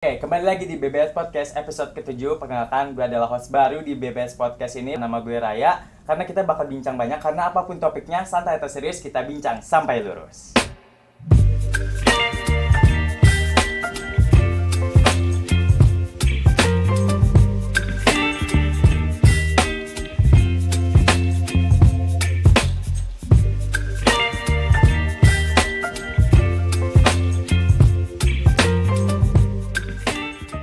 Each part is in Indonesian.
Oke, kembali lagi di BBS Podcast episode ke-7 Perkenalkan, gue adalah host baru di BBS Podcast ini Nama gue Raya Karena kita bakal bincang banyak Karena apapun topiknya, santai atau serius, kita bincang sampai lurus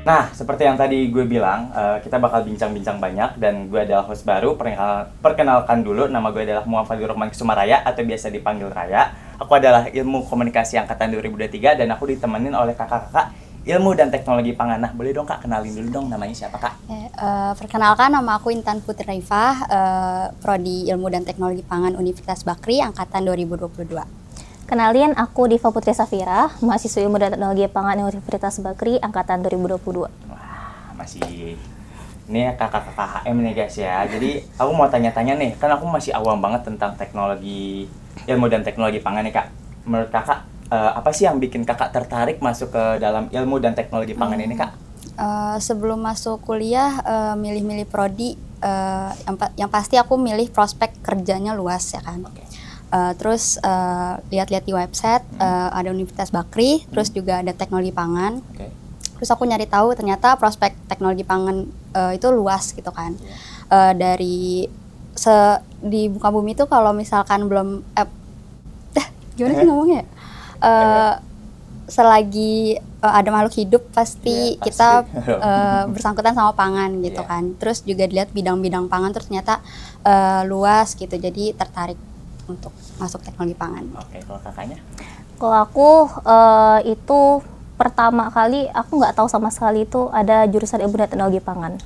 Nah, seperti yang tadi gue bilang, uh, kita bakal bincang-bincang banyak dan gue adalah host baru. Perkenalkan dulu, nama gue adalah Muhammad Rahman Raya atau biasa dipanggil Raya. Aku adalah ilmu komunikasi angkatan 2023 dan aku ditemenin oleh kakak-kakak ilmu dan teknologi pangan. Nah, boleh dong kak kenalin dulu dong namanya siapa kak? Eh, uh, perkenalkan nama aku Intan Putri Raifah, uh, prodi ilmu dan teknologi pangan Universitas Bakri angkatan 2022. Kenalin, aku Diva Putri Safira, mahasiswa ilmu dan teknologi pangan Universitas Bakri, Angkatan 2022. Wah, masih... Ini ya kakak-kakak HM nih guys ya, jadi aku mau tanya-tanya nih, kan aku masih awam banget tentang teknologi ilmu dan teknologi pangan nih kak. Menurut kakak, uh, apa sih yang bikin kakak tertarik masuk ke dalam ilmu dan teknologi pangan hmm. ini kak? Uh, sebelum masuk kuliah, eh, milih-milih uh, prodi, uh, yang, pa yang pasti aku milih prospek kerjanya luas ya kan. Okay Uh, terus uh, lihat-lihat di website hmm. uh, ada Universitas Bakri, hmm. terus juga ada teknologi pangan. Okay. Terus aku nyari tahu ternyata prospek teknologi pangan uh, itu luas gitu kan. Yeah. Iya. Uh, dari se di muka bumi itu kalau misalkan belum eh, gimana sih ngomongnya? Uh, selagi uh, ada makhluk hidup pasti, yeah, pasti. kita uh, bersangkutan sama pangan gitu yeah. kan. Terus juga dilihat bidang-bidang pangan terus ternyata uh, luas gitu. Jadi tertarik untuk masuk teknologi pangan. Oke, kalau kakaknya? Kalau aku uh, itu pertama kali aku nggak tahu sama sekali itu ada jurusan ilmu dan teknologi pangan.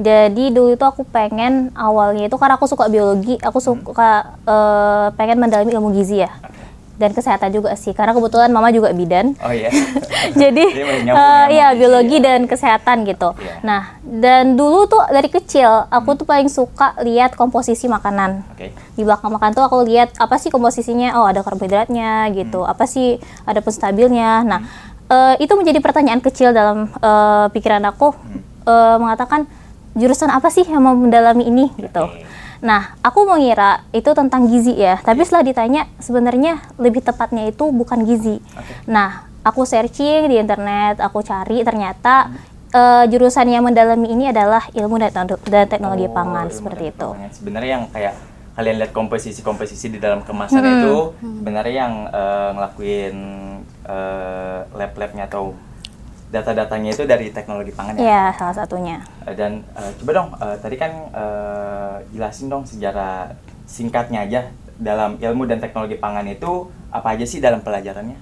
Jadi dulu itu aku pengen awalnya itu karena aku suka biologi, aku suka hmm. uh, pengen mendalami ilmu gizi ya. Okay dan kesehatan juga sih karena kebetulan mama juga bidan oh iya jadi, uh, ya iya, biologi ya. dan kesehatan gitu yeah. nah dan dulu tuh dari kecil aku hmm. tuh paling suka lihat komposisi makanan okay. di belakang makan tuh aku lihat apa sih komposisinya oh ada karbohidratnya gitu hmm. apa sih ada penstabilnya nah hmm. uh, itu menjadi pertanyaan kecil dalam uh, pikiran aku hmm. uh, mengatakan jurusan apa sih yang mau mendalami ini okay. gitu Nah, aku mengira itu tentang gizi ya, tapi iya. setelah ditanya sebenarnya lebih tepatnya itu bukan gizi. Okay. Nah, aku searching di internet, aku cari ternyata hmm uh, jurusan yang mendalami ini adalah ilmu dan, dan teknologi oh, pangan seperti itu. Pangan. Sebenarnya yang kayak kalian lihat komposisi-komposisi di dalam kemasan hmm. itu hmm. sebenarnya yang uh, ngelakuin uh, lab-labnya atau data-datanya itu dari teknologi pangan ya? Iya, salah satunya. Eh, dan uh, coba dong, uh, tadi kan uh, jelasin dong sejarah singkatnya aja dalam ilmu dan teknologi pangan itu apa aja sih dalam pelajarannya?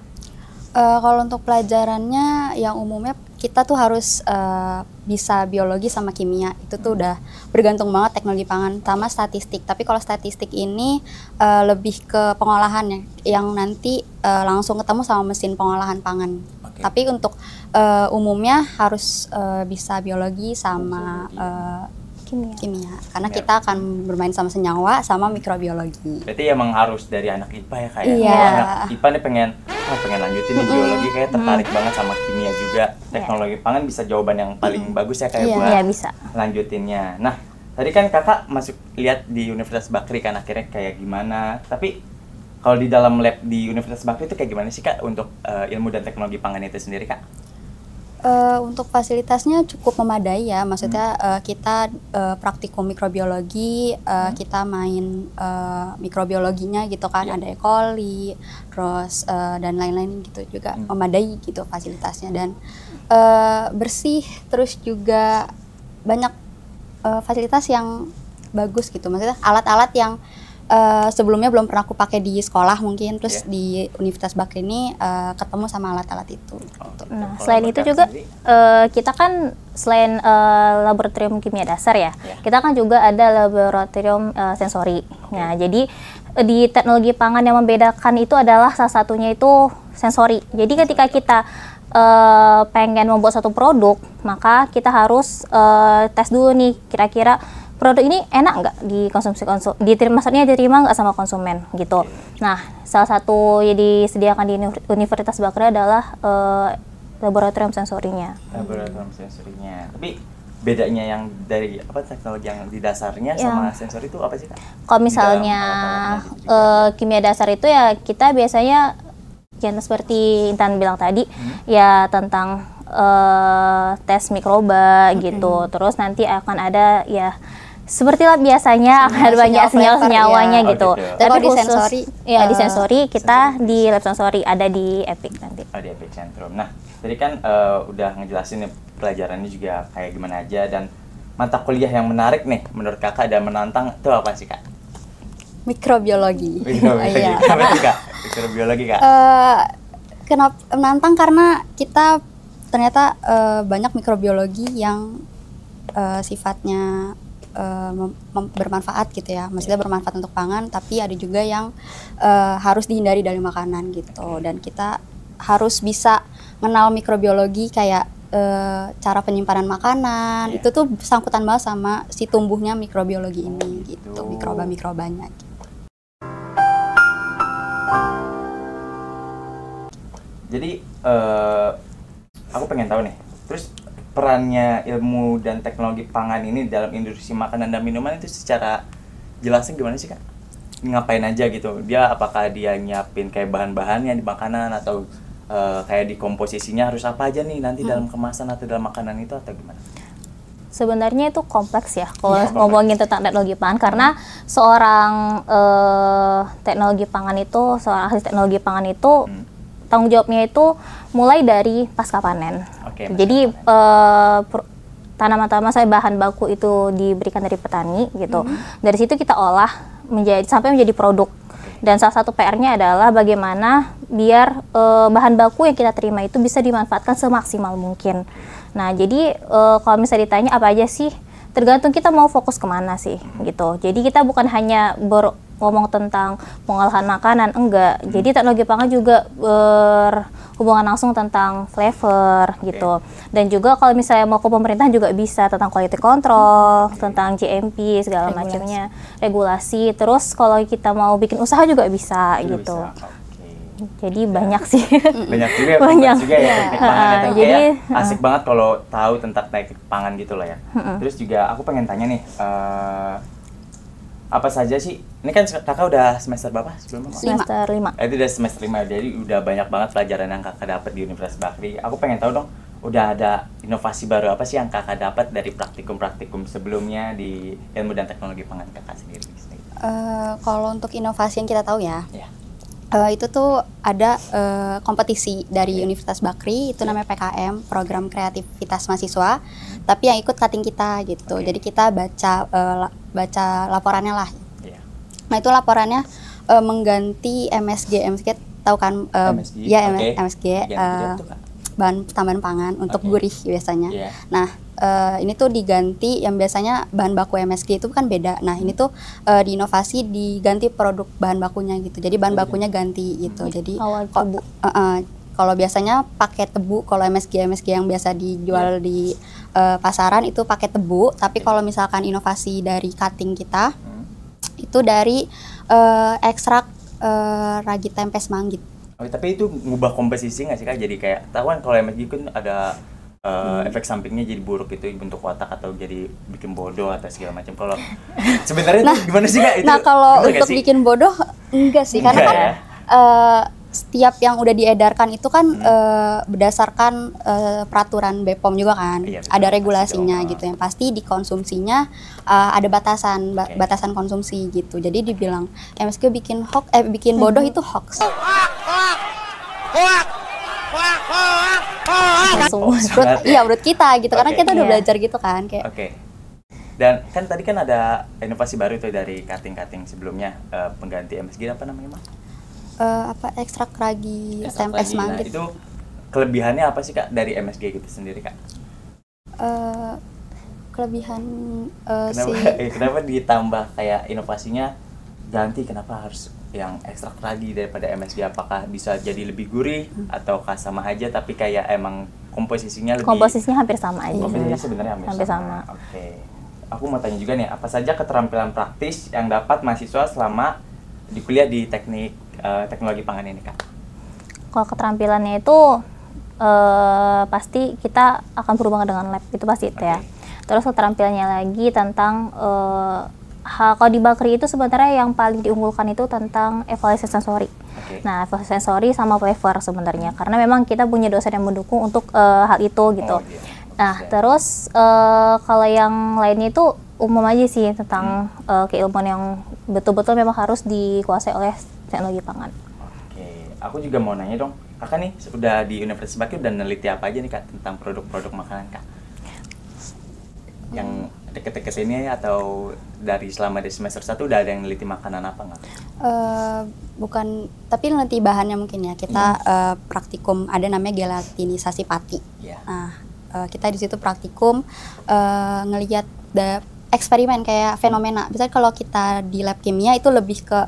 Uh, kalau untuk pelajarannya yang umumnya kita tuh harus uh, bisa biologi sama kimia itu tuh hmm. udah bergantung banget teknologi pangan sama statistik tapi kalau statistik ini uh, lebih ke pengolahan ya, yang nanti uh, langsung ketemu sama mesin pengolahan pangan Okay. Tapi untuk uh, umumnya harus uh, bisa biologi sama uh, kimia. kimia. Karena kimia. Ya. kita akan bermain sama senyawa sama mikrobiologi. Berarti emang harus dari anak IPA ya kayak. Ya? Iya. Anak IPA nih pengen oh, pengen lanjutin nih biologi kayak tertarik banget sama kimia juga. Iya. Teknologi yeah. pangan bisa jawaban yang paling hmm. bagus ya kayak yeah. Iya. buat yeah, bisa. lanjutinnya. Nah, tadi kan Kakak masuk lihat di Universitas Bakri kan akhirnya kayak gimana. Tapi kalau di dalam lab di Universitas Bakti itu kayak gimana sih kak untuk uh, ilmu dan teknologi pangan itu sendiri kak? Uh, untuk fasilitasnya cukup memadai ya, maksudnya hmm. uh, kita uh, praktikum mikrobiologi, uh, hmm. kita main uh, mikrobiologinya gitu kan, yeah. ada E. coli, terus uh, dan lain-lain gitu juga hmm. memadai gitu fasilitasnya dan uh, bersih, terus juga banyak uh, fasilitas yang bagus gitu, maksudnya alat-alat yang Eh, sebelumnya belum pernah aku pakai di sekolah mungkin terus yeah. di Universitas Bakri ini uh, eh, ketemu sama alat-alat itu. Oh, gitu. Nah, selain itu juga uh, kita kan selain uh, laboratorium kimia dasar ya, yeah. kita kan juga ada laboratorium uh, sensori. Okay. Nah, jadi di teknologi pangan yang membedakan itu adalah salah satunya itu sensori. Jadi ketika kita uh, pengen membuat satu produk, maka kita harus uh, tes dulu nih kira-kira produk ini enak nggak dikonsumsi konsum diterima maksudnya diterima nggak sama konsumen gitu iya. nah salah satu yang disediakan di Universitas Bakri adalah uh, laboratorium sensorinya laboratorium sensorinya tapi bedanya yang dari apa teknologi yang di dasarnya ya. sama sensor itu apa sih kak? Kalau misalnya uh, kimia dasar itu ya kita biasanya yang seperti Intan bilang tadi hmm? ya tentang uh, tes mikroba hmm. gitu hmm. terus nanti akan ada ya seperti lab biasanya akan senyawa banyak senyawa iya. senyawanya ya. Oh, gitu. gitu. ya. Tapi di sensori, ya di eh, sensori kita sensori. di lab sensori ada di Epic nanti. Oh, di Epic Centrum. Nah, tadi kan uh, udah ngejelasin pelajarannya juga kayak gimana aja dan mata kuliah yang menarik nih menurut kakak dan menantang itu apa sih kak? Mikrobiologi. Mikrobiologi. Iya. kak? Mikrobiologi kak? Uh, eh, kenapa menantang karena kita ternyata uh, banyak mikrobiologi yang uh, sifatnya Eh, bermanfaat gitu ya maksudnya bermanfaat untuk pangan tapi ada juga yang uh, harus dihindari dari makanan gitu dan kita harus bisa mengenal mikrobiologi kayak eh, cara penyimpanan makanan yeah. itu tuh sangkutan banget sama si tumbuhnya mikrobiologi ini oh, gitu gitu mikroba mikrobanya gitu. jadi uh, aku pengen tahu nih terus perannya ilmu dan teknologi pangan ini dalam industri makanan dan minuman itu secara jelasnya gimana sih kak? Ngapain aja gitu? Dia apakah dia nyiapin kayak bahan-bahannya di makanan atau uh, kayak di komposisinya harus apa aja nih nanti hmm. dalam kemasan atau dalam makanan itu atau gimana? Sebenarnya itu kompleks ya kalau ya, kompleks. ngomongin tentang teknologi pangan karena seorang uh, teknologi pangan itu seorang ahli teknologi pangan itu hmm tanggung jawabnya itu mulai dari pasca panen. Okay, gitu. Jadi eh, tanaman-tanaman saya bahan baku itu diberikan dari petani gitu. Mm -hmm. Dari situ kita olah menjadi sampai menjadi produk. Dan salah satu PR-nya adalah bagaimana biar e, bahan baku yang kita terima itu bisa dimanfaatkan semaksimal mungkin. Nah, jadi e, kalau misalnya ditanya apa aja sih, tergantung kita mau fokus kemana sih gitu. Jadi kita bukan hanya ber, ngomong tentang pengolahan makanan enggak hmm. jadi teknologi pangan juga berhubungan langsung tentang flavor okay. gitu dan juga kalau misalnya mau ke pemerintah juga bisa tentang quality control okay. tentang GMP segala macamnya regulasi terus kalau kita mau bikin usaha juga bisa Itu gitu bisa jadi ya. banyak sih banyak juga banyak juga ya teknik pangan uh, jadi asik banget kalau tahu tentang teknik pangan gitu lah ya uh -uh. terus juga aku pengen tanya nih uh, apa saja sih? Ini kan kakak udah semester berapa Semester lima. Eh, itu udah semester lima, jadi udah banyak banget pelajaran yang kakak dapat di Universitas Bakri. Aku pengen tahu dong, udah ada inovasi baru apa sih yang kakak dapat dari praktikum-praktikum sebelumnya di ilmu dan teknologi pangan kakak sendiri? Uh, kalau untuk inovasi yang kita tahu ya, yeah uh, itu tuh ada uh, kompetisi dari iya. Universitas Bakri itu iya. namanya PKM program kreativitas mahasiswa hmm. tapi yang ikut cutting kita gitu okay. jadi kita baca uh, la baca laporannya lah yeah. nah itu laporannya uh, mengganti MSG MSG tahu kan uh, MSG. ya okay. MSG uh, bahan tambahan pangan untuk okay. gurih biasanya yeah. nah uh, ini tuh diganti yang biasanya bahan baku MSG itu kan beda. Nah, ini tuh uh, diinovasi diganti produk bahan bakunya gitu. Jadi bahan bakunya ganti gitu. Jadi awal Uh, kalau biasanya pakai tebu, kalau MSG MSG yang biasa dijual iya. di uh, pasaran itu pakai tebu, tapi kalau misalkan inovasi dari cutting kita hmm. itu dari uh, ekstrak uh, ragi tempe semanggi. Oh, tapi itu ngubah komposisi nggak sih kak? Jadi kayak tahu kan kalau MSG kan ada Uh, hmm. efek sampingnya jadi buruk itu bentuk watak atau jadi bikin bodoh atau segala macam kalau sebenarnya nah, itu gimana sih kak itu nah kalau untuk sih? bikin bodoh enggak sih enggak karena kan ya? uh, setiap yang udah diedarkan itu kan hmm. uh, berdasarkan uh, peraturan BPOM juga kan iya, betul, ada regulasinya gitu yang pasti dikonsumsinya uh, ada batasan ba okay. batasan konsumsi gitu jadi dibilang MSQ bikin hoax eh bikin bodoh hmm. itu hoax hoax hoax hoax Ah, ah. langsung oh, menurut iya menurut kita gitu okay. karena kita udah yeah. belajar gitu kan kayak oke okay. dan kan tadi kan ada inovasi baru itu dari cutting-cutting sebelumnya uh, pengganti MSG apa namanya mah eh, uh, apa ekstrak ragi ekstrak stem nah, gitu. itu kelebihannya apa sih kak dari MSG gitu sendiri kak uh, kelebihan uh, kenapa, si eh, kenapa ditambah kayak inovasinya ganti kenapa harus yang ekstrak lagi daripada MSG apakah bisa jadi lebih gurih hmm. ataukah sama aja tapi kayak emang komposisinya lebih komposisinya hampir sama aja komposisinya sebenarnya hampir, hampir sama, sama. oke okay. aku mau tanya juga nih apa saja keterampilan praktis yang dapat mahasiswa selama di kuliah di teknik uh, teknologi pangan ini kak kalau keterampilannya itu uh, pasti kita akan berhubungan dengan lab itu pasti okay. ya terus keterampilannya lagi tentang uh, kalau di bakery itu sebenarnya yang paling diunggulkan itu tentang evaluasi sensori. Okay. Nah, evaluasi sensori sama flavor sebenarnya karena memang kita punya dosen yang mendukung untuk uh, hal itu gitu. Oh, yeah. Gitu. Nah, yeah. terus uh, kalau yang lainnya itu umum aja sih tentang hmm. uh, keilmuan yang betul-betul memang harus dikuasai oleh teknologi pangan. Oke, okay. aku juga mau nanya dong. Kakak nih sudah di Universitas Bakri dan neliti apa aja nih Kak tentang produk-produk makanan Kak? Yang deket-deket sini atau dari selama di semester satu udah ada yang neliti makanan apa nggak? Uh, bukan, tapi neliti bahannya mungkin ya. Kita yes. Hmm. uh, praktikum ada namanya gelatinisasi pati. Yeah. Nah, uh, kita di situ praktikum uh, eh, ngelihat eksperimen kayak fenomena. Misalnya kalau kita di lab kimia itu lebih ke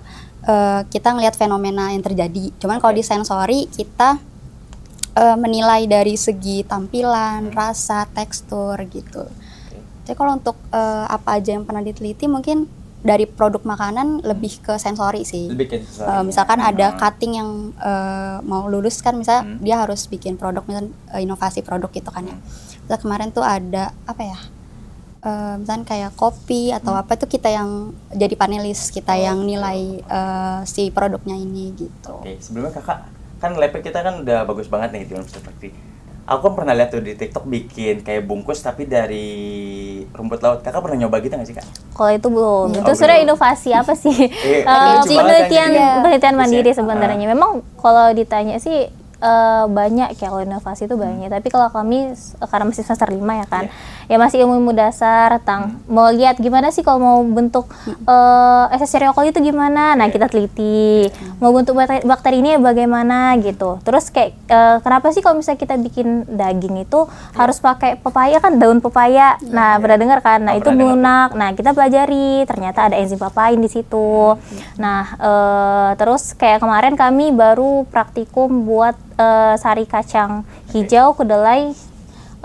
uh, kita ngelihat fenomena yang terjadi. Cuman kalau di sensori kita menilai dari segi tampilan, hmm. rasa, tekstur gitu. Tapi kalau untuk uh, apa aja yang pernah diteliti mungkin dari produk makanan lebih ke sensori sih. Lebih ke sensori. Uh, misalkan ada ah. cutting yang uh, mau lulus kan, misalnya hmm. dia harus bikin produk, misalnya uh, inovasi produk gitu kan ya. Hmm. Misal kemarin tuh ada apa ya? Uh, misalkan kayak kopi atau hmm. apa itu kita yang jadi panelis, kita oh, yang gitu. nilai uh, si produknya ini gitu. Oke, okay. sebelumnya kakak kan lepek kita kan udah bagus banget nih di dalam perspektif aku pernah lihat tuh di TikTok bikin kayak bungkus tapi dari rumput laut. Kakak pernah nyoba gitu nggak sih kak? Kalau itu belum. Hmm. Itu oh, sudah inovasi apa sih? eh, uh, penelitian penelitian iya. mandiri sebenarnya. Ah. Memang kalau ditanya sih uh, banyak ya kalau inovasi itu banyak. Hmm. Tapi kalau kami eh, karena masih semester 5 ya kan. Yeah. Ya masih ilmu-ilmu dasar tentang hmm. mau lihat gimana sih kalau mau bentuk hmm. uh, eh, eseserokol itu gimana. Nah, yeah. kita teliti. Hmm. Mau bentuk bakteri, bakteri ini bagaimana gitu. Terus kayak uh, kenapa sih kalau misalnya kita bikin daging itu yeah. harus pakai pepaya kan daun pepaya. Yeah. Nah, yeah. pernah dengar kan? Nah, oh, itu lunak. Nah, kita pelajari ternyata ada enzim papain di situ. Hmm. Iya. Nah, uh, terus kayak kemarin kami baru praktikum buat uh, sari kacang hijau, kedelai,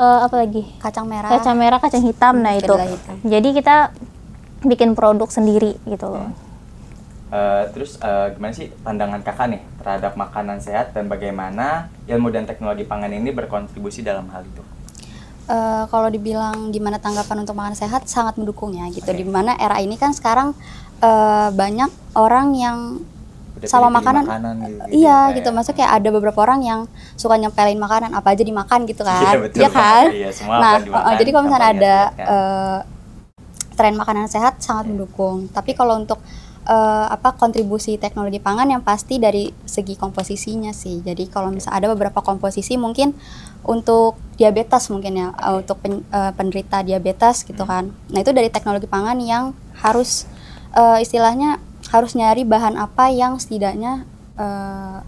uh, apa lagi? Kacang merah. Kacang merah, kacang hitam. Hmm, nah itu. Hitam. Jadi kita bikin produk sendiri gitu loh. Hmm. Uh, terus uh, gimana sih pandangan kakak nih terhadap makanan sehat dan bagaimana ilmu dan teknologi pangan ini berkontribusi dalam hal itu? Uh, kalau dibilang gimana tanggapan untuk makan sehat sangat mendukung ya gitu. Okay. Dimana era ini kan sekarang uh, banyak orang yang udah sama makanan, makanan gitu, gitu, iya kayak. gitu ya. maksudnya kayak ada beberapa orang yang suka nyempelin makanan apa aja dimakan gitu iya, kan iya, betul, ya kan iya, semua nah dimakan, eh, jadi kalau misalnya ada uh, tren makanan sehat sangat yeah. mendukung tapi kalau untuk uh, apa kontribusi teknologi pangan yang pasti dari segi komposisinya sih. Jadi kalau misalnya ada beberapa komposisi mungkin untuk diabetes mungkin ya okay. untuk pen, uh, penderita diabetes gitu hmm. kan. Nah, itu dari teknologi pangan yang harus uh, istilahnya harus nyari bahan apa yang setidaknya uh,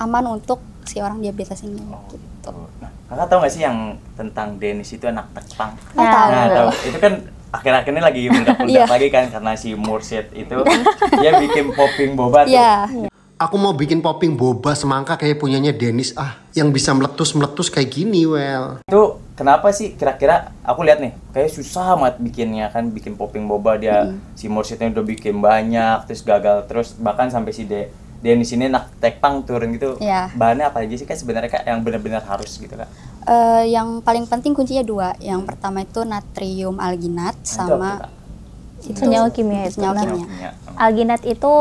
aman untuk si orang diabetes ini oh, gitu. gitu. Nah, kakak tahu nggak sih yang tentang Dennis itu anak Tepang. Nah, tahu. Nah, tahu. itu kan akhir-akhir ini lagi meledak-meledak yeah. lagi kan karena si Mursyid itu iya. dia bikin popping boba tuh. Yeah aku mau bikin popping boba semangka kayak punyanya Dennis ah yang bisa meletus meletus kayak gini well itu kenapa sih kira-kira aku lihat nih kayak susah amat bikinnya kan bikin popping boba dia mm. si Morsetnya udah bikin banyak terus gagal terus bahkan sampai si De Dennis ini nak tekpang turun gitu yeah. bahannya apa aja sih kan sebenarnya kak yang benar-benar harus gitu kan. uh, yang paling penting kuncinya dua yang pertama itu natrium alginat nah, sama itu senyawa kimia itu. Ya, senyawa kimia. Alginat itu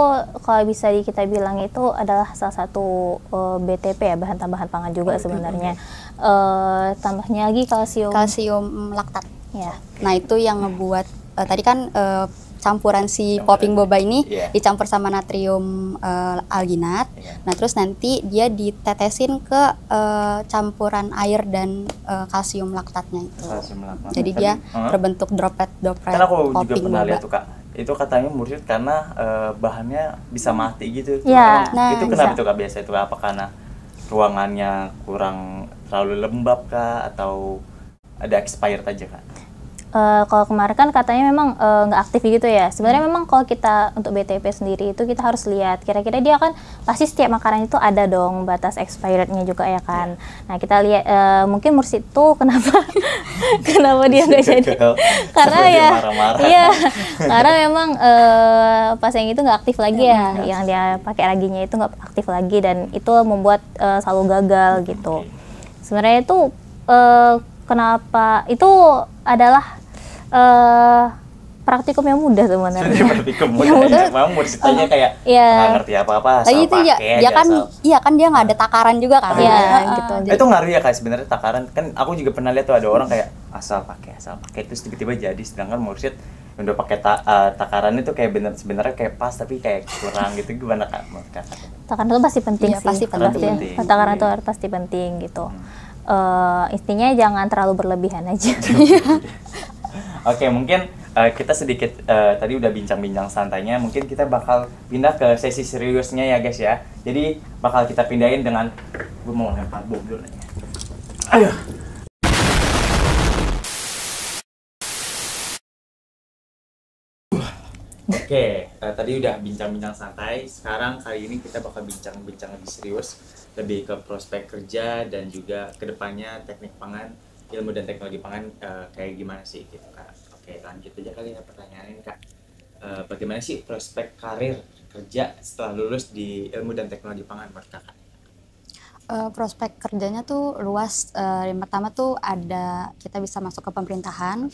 kalau bisa kita bilang itu adalah salah satu uh, eh, BTP ya bahan tambahan pangan juga oh, sebenarnya. Okay. Uh, eh, tambahnya lagi kalsium. Kalsium laktat. Ya. Nah itu yang ngebuat uh, tadi kan uh, campuran si campuran. popping boba ini yeah. dicampur sama natrium uh, alginat. Yeah. Nah, terus nanti dia ditetesin ke uh, campuran air dan uh, kalsium laktatnya itu. Kalsium laktat. Jadi dia uh-huh. terbentuk droplet-droplet aku popping juga pernah boba. lihat tuh, Kak. Itu katanya murid karena uh, bahannya bisa mati gitu. ya, Nah, itu kenapa bisa. tuh Kak biasa itu apa karena ruangannya kurang terlalu lembab kak atau ada expired aja kak? Uh, kalau kemarin kan katanya memang eh, nggak uh, aktif gitu ya. Sebenarnya hmm. memang kalau kita untuk BTP sendiri itu kita harus lihat kira-kira dia kan pasti setiap makanan itu ada dong batas expirednya juga ya kan. Yeah. Nah kita lihat uh, mungkin mursi itu kenapa kenapa dia nggak jadi karena ya iya karena memang uh, pas yang itu nggak aktif lagi ya, ya. yang dia pakai raginya itu nggak aktif lagi dan itu membuat uh, selalu gagal gitu. Okay. Sebenarnya itu uh, kenapa itu adalah uh, praktikum yang mudah sebenarnya. praktikum mudah. yang mudah. Iya. Mau eh, kayak yeah. ngerti apa-apa. Lagi itu ya, kan, iya kan dia nggak ada takaran juga kan. Iya. iya gitu. Uh, Itu ngaruh ya kayak sebenarnya takaran. Kan aku juga pernah lihat tuh ada orang kayak asal pakai asal pakai itu tiba-tiba jadi sedangkan mursyid udah pakai ta uh, takaran itu kayak benar sebenarnya kayak pas tapi kayak kurang gitu gimana kak Takaran itu pasti penting ya, sih. Pasti penting. Pasti, penting. Takaran itu pasti penting gitu. Hmm. Uh, intinya jangan terlalu berlebihan aja. Oke, mungkin uh, kita sedikit uh, tadi udah bincang-bincang santainya, mungkin kita bakal pindah ke sesi seriusnya ya guys ya. Jadi bakal kita pindahin dengan gue mau lempar bom dulu nih. Ayo. Oke, okay, uh, eh, tadi udah bincang-bincang santai. Sekarang kali ini kita bakal bincang-bincang lebih serius, lebih ke prospek kerja dan juga kedepannya teknik pangan ilmu dan teknologi pangan uh, kayak gimana sih gitu kak oke lanjut aja kali ya pertanyaan kak uh, bagaimana sih prospek karir kerja setelah lulus di ilmu dan teknologi pangan menurut kak? uh, eh, prospek kerjanya tuh luas. Uh, yang pertama tuh ada kita bisa masuk ke pemerintahan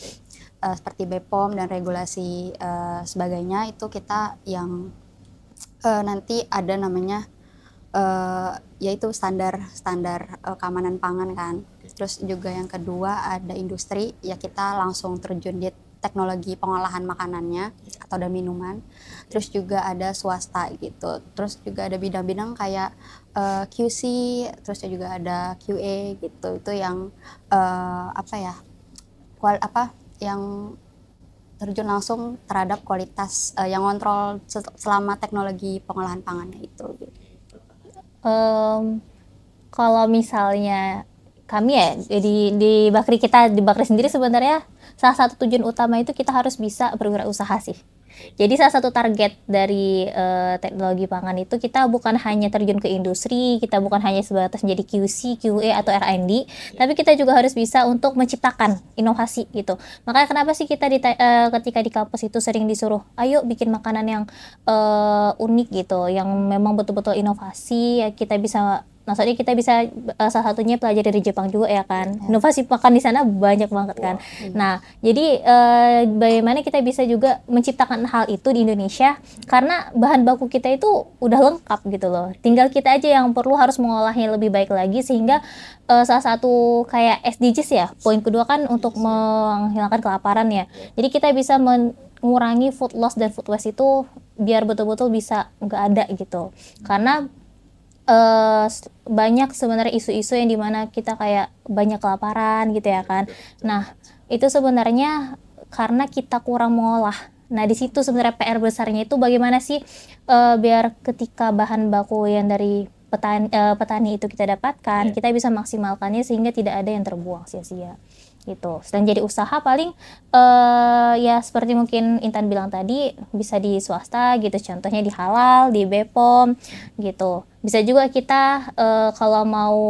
uh, seperti BPOM dan regulasi uh, sebagainya itu kita yang uh, nanti ada namanya uh, yaitu standar standar uh, keamanan pangan kan. Terus juga yang kedua ada industri, ya kita langsung terjun di teknologi pengolahan makanannya atau ada minuman. Terus juga ada swasta gitu. Terus juga ada bidang-bidang kayak uh, eh, QC, terus juga ada QA gitu. Itu yang uh, apa ya? Kual apa yang terjun langsung terhadap kualitas uh, yang kontrol selama teknologi pengolahan pangannya itu gitu. Um, kalau misalnya kami ya jadi di Bakri kita di Bakri sendiri sebenarnya salah satu tujuan utama itu kita harus bisa berwirausaha sih. Jadi salah satu target dari uh, teknologi pangan itu kita bukan hanya terjun ke industri, kita bukan hanya sebatas menjadi QC, QA atau R&D, iya. tapi kita juga harus bisa untuk menciptakan inovasi gitu. Makanya kenapa sih kita di uh, ketika di kampus itu sering disuruh, ayo bikin makanan yang uh, unik gitu, yang memang betul-betul inovasi, ya kita bisa maksudnya kita bisa uh, salah satunya pelajari dari Jepang juga ya kan. Iya. Nova Inovasi makan di sana banyak banget kan. Wow. Iya. Nah, jadi uh, bagaimana kita bisa juga menciptakan hal itu di Indonesia karena bahan baku kita itu udah lengkap gitu loh. Tinggal kita aja yang perlu harus mengolahnya lebih baik lagi sehingga uh, salah satu kayak SDGs ya. Poin kedua kan untuk iya, menghilangkan kelaparan ya. Jadi kita bisa mengurangi food loss dan food waste itu biar betul-betul bisa nggak ada gitu. Hmm. Karena uh, banyak sebenarnya isu-isu yang dimana kita kayak banyak kelaparan gitu ya kan. Iya, nah itu sebenarnya karena kita kurang mengolah. Nah di situ sebenarnya PR besarnya itu bagaimana sih uh, biar ketika bahan baku yang dari petani, uh, petani itu kita dapatkan, yeah. kita bisa maksimalkannya sehingga tidak ada yang terbuang sia-sia gitu. Dan jadi usaha paling uh, ya seperti mungkin Intan bilang tadi bisa di swasta gitu, contohnya di halal, di Bepom gitu. Bisa juga kita uh, kalau mau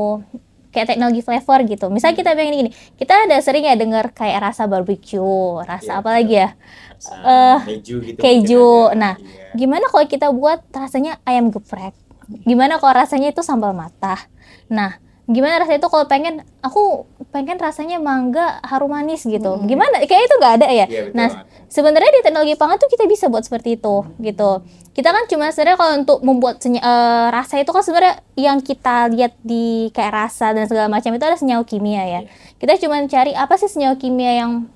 kayak teknologi flavor gitu. Misalnya hmm. kita pengen gini, kita ada sering ya dengar kayak rasa barbecue, rasa yeah, apa lagi ya? Rasa uh, keju gitu. Keju. Nah, iya. gimana kalau kita buat rasanya ayam geprek? Gimana kalau rasanya itu sambal matah? Nah, gimana rasanya itu kalau pengen aku pengen rasanya mangga harum manis gitu hmm. gimana kayak itu nggak ada ya, ya nah sebenarnya di teknologi pangan tuh kita bisa buat seperti itu hmm. gitu kita kan cuma sebenarnya kalau untuk membuat senya, uh, eh, rasa itu kan sebenarnya yang kita lihat di kayak rasa dan segala macam itu ada senyawa kimia ya yeah. kita cuma cari apa sih senyawa kimia yang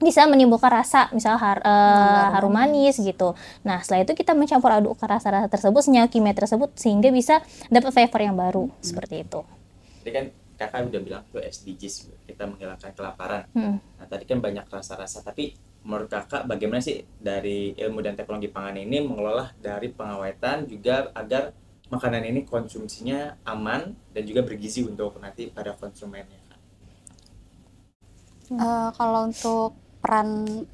bisa menimbulkan rasa misal har, uh, hmm, harum manis gitu. Nah setelah itu kita mencampur aduk ke rasa-rasa tersebut senyawa kimia tersebut sehingga bisa dapat flavor yang baru hmm. seperti itu tadi kan kakak udah bilang itu SDGs kita menghilangkan kelaparan hmm. nah tadi kan banyak rasa-rasa tapi menurut kakak bagaimana sih dari ilmu dan teknologi pangan ini mengelola dari pengawetan juga agar makanan ini konsumsinya aman dan juga bergizi untuk nanti pada konsumennya uh, kalau untuk peran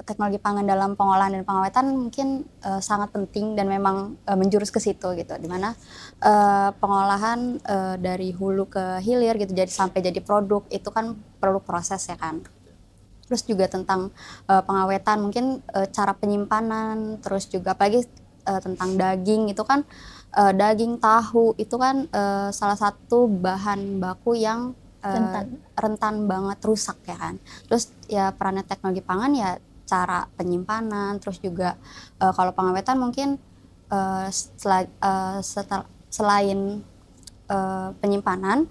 teknologi pangan dalam pengolahan dan pengawetan mungkin uh, sangat penting dan memang uh, menjurus ke situ gitu dimana uh, eh, pengolahan uh, dari hulu ke hilir gitu jadi sampai jadi produk itu kan perlu proses ya kan terus juga tentang uh, pengawetan mungkin uh, cara penyimpanan terus juga apalagi uh, tentang daging itu kan uh, daging tahu itu kan uh, salah satu bahan baku yang rentan. Eh, rentan banget rusak ya kan. Terus ya perannya teknologi pangan ya cara penyimpanan, terus juga uh, kalau pengawetan mungkin uh, eh, setelah, uh, setel, selain uh, penyimpanan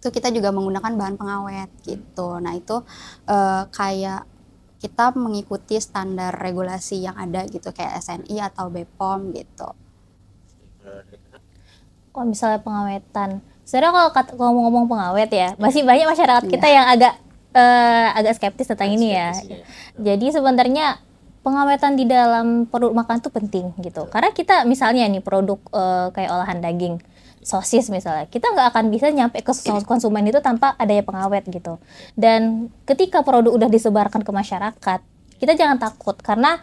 itu kita juga menggunakan bahan pengawet gitu. Nah itu uh, kayak kita mengikuti standar regulasi yang ada gitu kayak SNI atau BPOM gitu. Kalau misalnya pengawetan, Sebenarnya kalau ngomong-ngomong pengawet ya, masih iya. banyak masyarakat kita iya. yang agak uh, agak skeptis tentang skeptis, ini ya. ya. Jadi sebenarnya pengawetan di dalam produk makan itu penting gitu. Karena kita misalnya nih produk uh, kayak olahan daging, sosis misalnya, kita nggak akan bisa nyampe ke iya. konsumen itu tanpa adanya pengawet gitu. Dan ketika produk udah disebarkan ke masyarakat, kita jangan takut karena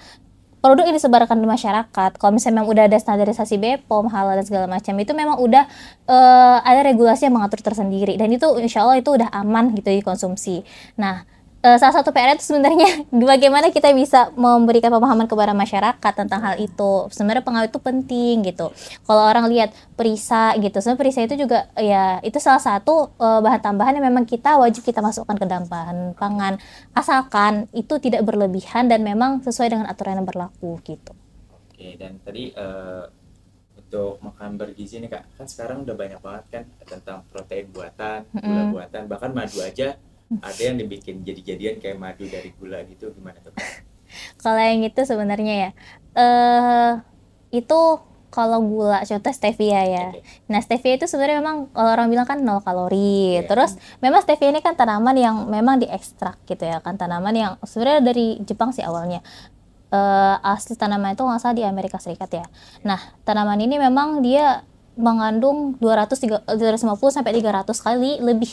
produk yang disebarkan di masyarakat kalau misalnya memang udah ada standarisasi BPOM halal dan segala macam itu memang udah uh, ada regulasi yang mengatur tersendiri dan itu insya Allah itu udah aman gitu dikonsumsi nah Eh, salah satu PR itu sebenarnya bagaimana kita bisa memberikan pemahaman kepada masyarakat tentang hal itu. Sebenarnya pengawet itu penting gitu. Kalau orang lihat perisa gitu, sebenarnya perisa itu juga ya itu salah satu uh, bahan tambahan yang memang kita wajib kita masukkan ke dalam bahan pangan asalkan itu tidak berlebihan dan memang sesuai dengan aturan yang berlaku gitu. Oke, dan tadi uh, untuk makan bergizi nih Kak, kan sekarang udah banyak banget kan tentang protein buatan, gula buatan, bahkan madu aja ada yang dibikin jadi-jadian kayak madu dari gula gitu gimana tuh kalau yang itu sebenarnya ya eh itu kalau gula contoh stevia ya. Okay. Nah stevia itu sebenarnya memang kalau orang bilang kan nol kalori. Yeah. Terus memang stevia ini kan tanaman yang memang diekstrak gitu ya kan tanaman yang sebenarnya dari Jepang sih awalnya. Uh, asli tanaman itu nggak salah di Amerika Serikat ya. Nah tanaman ini memang dia mengandung 250 sampai 300 kali lebih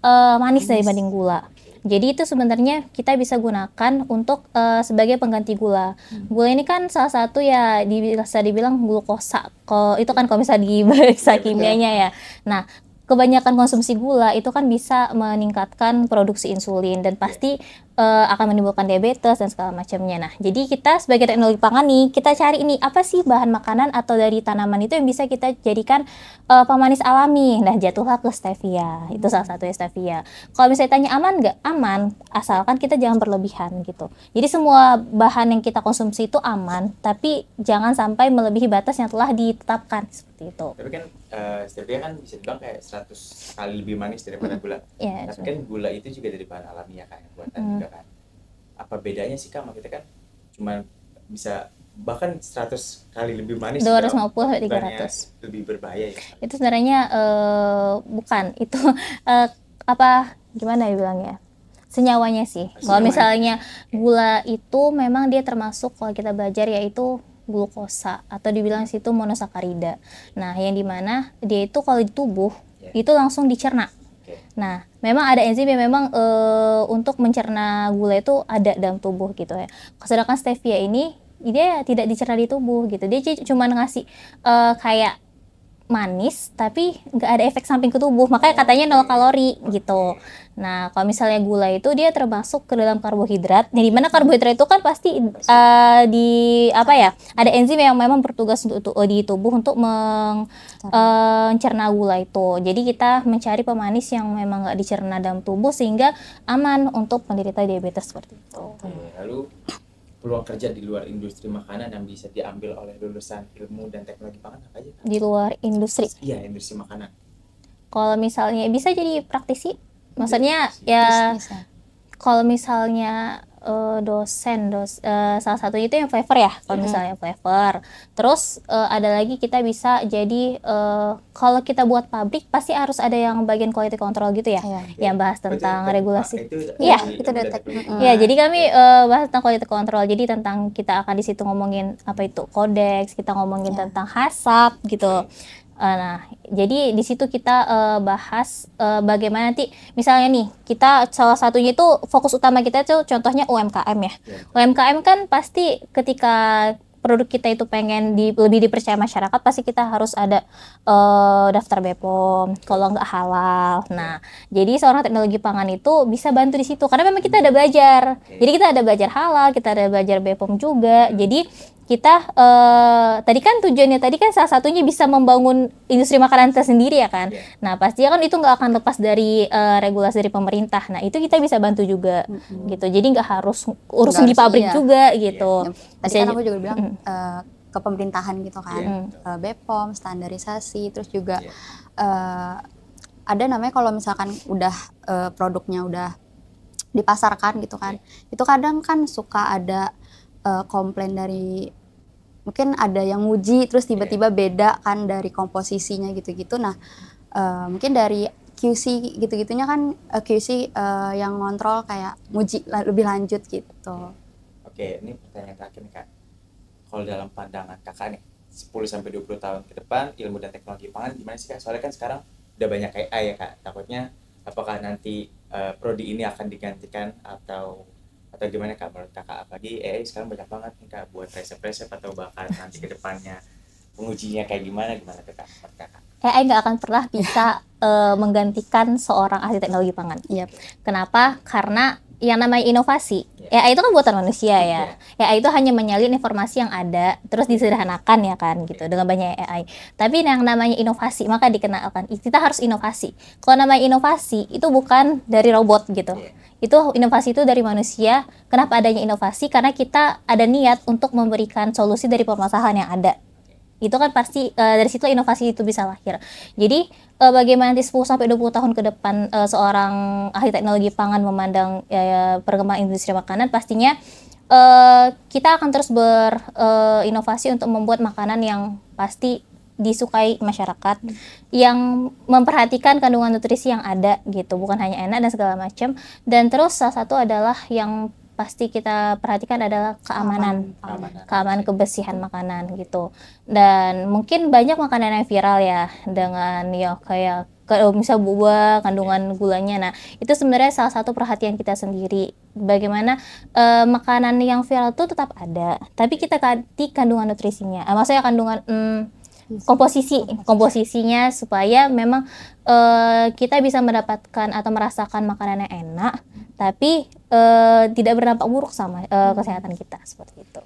uh, manis, dari banding gula. Jadi itu sebenarnya kita bisa gunakan untuk uh, sebagai pengganti gula. Hmm. Gula ini kan salah satu ya bisa dibilang glukosa. Kalau itu kan kalau misalnya di bahasa iya, kimianya ya. Nah, kebanyakan konsumsi gula itu kan bisa meningkatkan produksi insulin dan pasti uh, akan menimbulkan diabetes dan segala macamnya. Nah, jadi kita sebagai teknologi pangan nih, kita cari ini apa sih bahan makanan atau dari tanaman itu yang bisa kita jadikan uh, pemanis alami. Nah, jatuhlah ke stevia. Itu salah satu stevia. Kalau misalnya tanya aman nggak? Aman, asalkan kita jangan berlebihan gitu. Jadi semua bahan yang kita konsumsi itu aman, tapi jangan sampai melebihi batas yang telah ditetapkan itu. Tapi kan uh, eh, stevia kan bisa dibilang kayak 100 kali lebih manis daripada gula. Yeah, Tapi sure. kan gula itu juga dari bahan alami ya kan, yang buatan mm. juga kan. Apa bedanya sih Kak? Kita kan cuma bisa bahkan 100 kali lebih manis 250 sampai 300 lebih berbahaya ya itu sebenarnya uh, bukan itu uh, apa gimana ya bilangnya senyawanya sih Kalau misalnya gula itu memang dia termasuk kalau kita belajar yaitu glukosa atau dibilang situ monosakarida. Nah, yang dimana dia itu kalau di tubuh yeah. itu langsung dicerna. Okay. Nah, memang ada enzim yang memang e, untuk mencerna gula itu ada dalam tubuh gitu ya. Sedangkan stevia ini dia tidak dicerna di tubuh gitu. Dia cuma ngasih e, kayak manis tapi nggak ada efek samping ke tubuh makanya oh, katanya nol kalori gitu nah kalau misalnya gula itu dia termasuk ke dalam karbohidrat jadi nah, mana karbohidrat itu kan pasti uh, di apa ya ada enzim yang memang bertugas untuk di tubuh untuk eh, mencerna uh, gula itu jadi kita mencari pemanis yang memang nggak dicerna dalam tubuh sehingga aman untuk penderita diabetes seperti itu lalu peluang kerja di luar industri makanan yang bisa diambil oleh lulusan ilmu dan teknologi pangan apa aja? Di luar industri. Iya, industri makanan. Kalau misalnya bisa jadi praktisi, maksudnya iya, ya, ya kalau misalnya uh, dosen dos uh, salah satu itu yang flavor ya kalau mm-hmm. misalnya flavor terus uh, ada lagi kita bisa jadi uh, kalau kita buat pabrik pasti harus ada yang bagian quality control gitu ya yeah. yang bahas tentang Bajar, regulasi ah, iya itu udah iya jadi kami uh, bahas tentang quality control jadi tentang kita akan di situ ngomongin apa itu kodeks kita ngomongin yeah. tentang hasap gitu okay Uh, nah, jadi di situ kita uh, bahas uh, bagaimana nanti misalnya nih kita salah satunya itu fokus utama kita itu contohnya UMKM ya. Yeah. UMKM kan pasti ketika produk kita itu pengen di, lebih dipercaya masyarakat pasti kita harus ada uh, daftar BPOM kalau nggak halal nah jadi seorang teknologi pangan itu bisa bantu di situ karena memang kita ada hmm. belajar jadi kita ada belajar halal kita ada belajar BPOM juga hmm. jadi kita uh, tadi kan tujuannya tadi kan salah satunya bisa membangun industri makanan tersendiri ya kan. Yeah. Nah pasti kan itu nggak akan lepas dari uh, regulasi dari pemerintah. Nah itu kita bisa bantu juga mm -hmm. gitu. Jadi nggak harus urusan di pabrik iya. juga gitu. Yeah. Tadi kan aku juga bilang mm uh, kepemerintahan gitu kan yeah. Iya. uh, BPOM standarisasi terus juga yeah. Iya. uh, ada namanya kalau misalkan udah uh, produknya udah dipasarkan gitu kan yeah. itu kadang kan suka ada uh, komplain dari mungkin ada yang uji terus tiba-tiba yeah. beda kan dari komposisinya gitu-gitu nah uh, mungkin dari QC gitu-gitunya kan uh, QC uh, yang ngontrol kayak uji lebih lanjut gitu. Oke, ini pertanyaan terakhir nih Kak kalau dalam pandangan kakak nih 10 sampai 20 tahun ke depan ilmu dan teknologi pangan gimana sih kak? Soalnya kan sekarang udah banyak AI ya kak. Takutnya apakah nanti uh, prodi ini akan digantikan atau atau gimana kak menurut kakak apalagi AI sekarang banyak banget nih kak buat resep-resep atau bahkan nanti ke depannya pengujinya kayak gimana gimana tuh kak menurut kakak? AI nggak akan pernah bisa uh, menggantikan seorang ahli teknologi pangan. Yep. Iya. Kenapa? Karena yang namanya inovasi, yeah. AI itu kan buatan manusia ya. Yeah. AI itu hanya menyalin informasi yang ada, terus disederhanakan ya kan gitu iya. dengan banyak AI. Tapi yang namanya inovasi maka dikenalkan kita harus inovasi. Kalau namanya inovasi itu bukan dari robot gitu. Iya. Itu inovasi itu dari manusia. Kenapa adanya inovasi? Karena kita ada niat untuk memberikan solusi dari permasalahan yang ada itu kan pasti uh, dari situ inovasi itu bisa lahir. Jadi uh, bagaimana nanti 10 sampai 20 tahun ke depan uh, seorang ahli teknologi pangan memandang uh, ya, perkembangan ya, industri makanan pastinya uh, kita akan terus berinovasi uh, untuk membuat makanan yang pasti disukai masyarakat hmm. yang memperhatikan kandungan nutrisi yang ada gitu bukan hanya enak dan segala macam dan terus salah satu adalah yang pasti kita perhatikan adalah keamanan, keamanan, keamanan kebersihan makanan gitu. Dan mungkin banyak makanan yang viral ya dengan ya kayak kalau misal buah kandungan iya. gulanya nah itu sebenarnya salah satu perhatian kita sendiri bagaimana e, makanan yang viral itu tetap ada tapi iya. kita ganti kandungan nutrisinya Eh, maksudnya kandungan hmm, komposisi komposisinya supaya memang uh, kita bisa mendapatkan atau merasakan makanan yang enak tapi uh, tidak berdampak buruk sama uh, kesehatan kita seperti itu.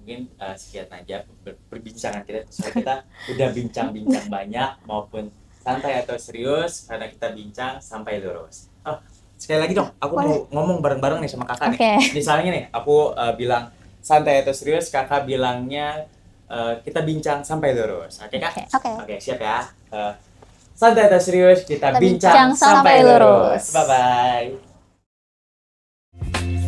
mungkin uh, sekian aja perbincangan kita soalnya kita udah bincang-bincang banyak maupun santai atau serius karena kita bincang sampai lurus. Oh, sekali lagi dong, aku Boleh. mau ngomong bareng-bareng nih sama kakak okay. nih. Misalnya nih, aku uh, bilang santai atau serius, kakak bilangnya Eh, kita bincang sampai lurus. Oke, okay, Kak? Oke. Okay. Oke, okay, siap ya. Uh, santai atau serius kita, kita bincang, bincang sampai, sampai lurus. Bye-bye.